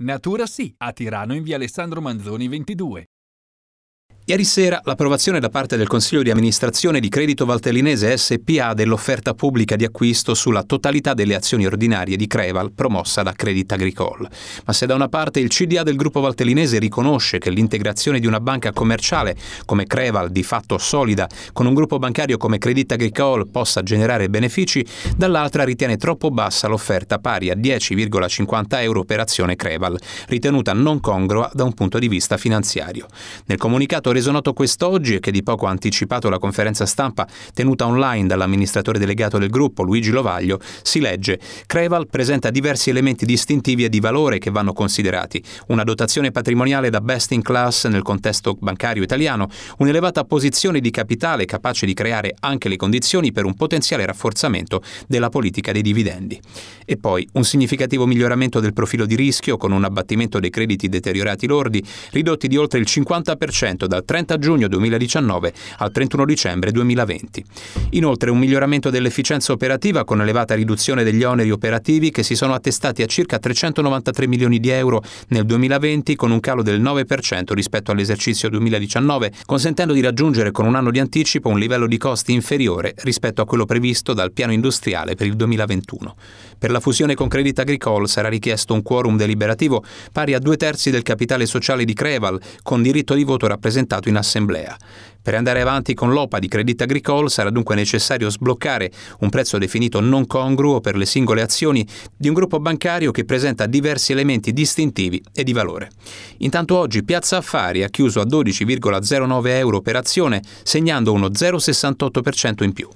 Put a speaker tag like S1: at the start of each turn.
S1: Natura Sì, a Tirano in via Alessandro Manzoni 22. Ieri sera l'approvazione da parte del Consiglio di amministrazione di Credito Valtellinese SPA dell'offerta pubblica di acquisto sulla totalità delle azioni ordinarie di Creval promossa da Credit Agricole. Ma se da una parte il CDA del gruppo valtellinese riconosce che l'integrazione di una banca commerciale come Creval di fatto solida con un gruppo bancario come Credit Agricole possa generare benefici, dall'altra ritiene troppo bassa l'offerta pari a 10,50 euro per azione Creval, ritenuta non congrua da un punto di vista finanziario. Nel comunicato reso noto quest'oggi e che di poco ha anticipato la conferenza stampa tenuta online dall'amministratore delegato del gruppo, Luigi Lovaglio, si legge Creval presenta diversi elementi distintivi e di valore che vanno considerati, una dotazione patrimoniale da best in class nel contesto bancario italiano, un'elevata posizione di capitale capace di creare anche le condizioni per un potenziale rafforzamento della politica dei dividendi. E poi un significativo miglioramento del profilo di rischio con un abbattimento dei crediti deteriorati lordi ridotti di oltre il 50% dal 30 giugno 2019 al 31 dicembre 2020. Inoltre un miglioramento dell'efficienza operativa con elevata riduzione degli oneri operativi che si sono attestati a circa 393 milioni di euro nel 2020 con un calo del 9% rispetto all'esercizio 2019, consentendo di raggiungere con un anno di anticipo un livello di costi inferiore rispetto a quello previsto dal piano industriale per il 2021. Per la fusione con Credit Agricole sarà richiesto un quorum deliberativo pari a due terzi del capitale sociale di Creval, con diritto di voto rappresentato votato in assemblea. Per andare avanti con l'OPA di Credit Agricole sarà dunque necessario sbloccare un prezzo definito non congruo per le singole azioni di un gruppo bancario che presenta diversi elementi distintivi e di valore. Intanto oggi Piazza Affari ha chiuso a 12,09 euro per azione, segnando uno 0,68% in più.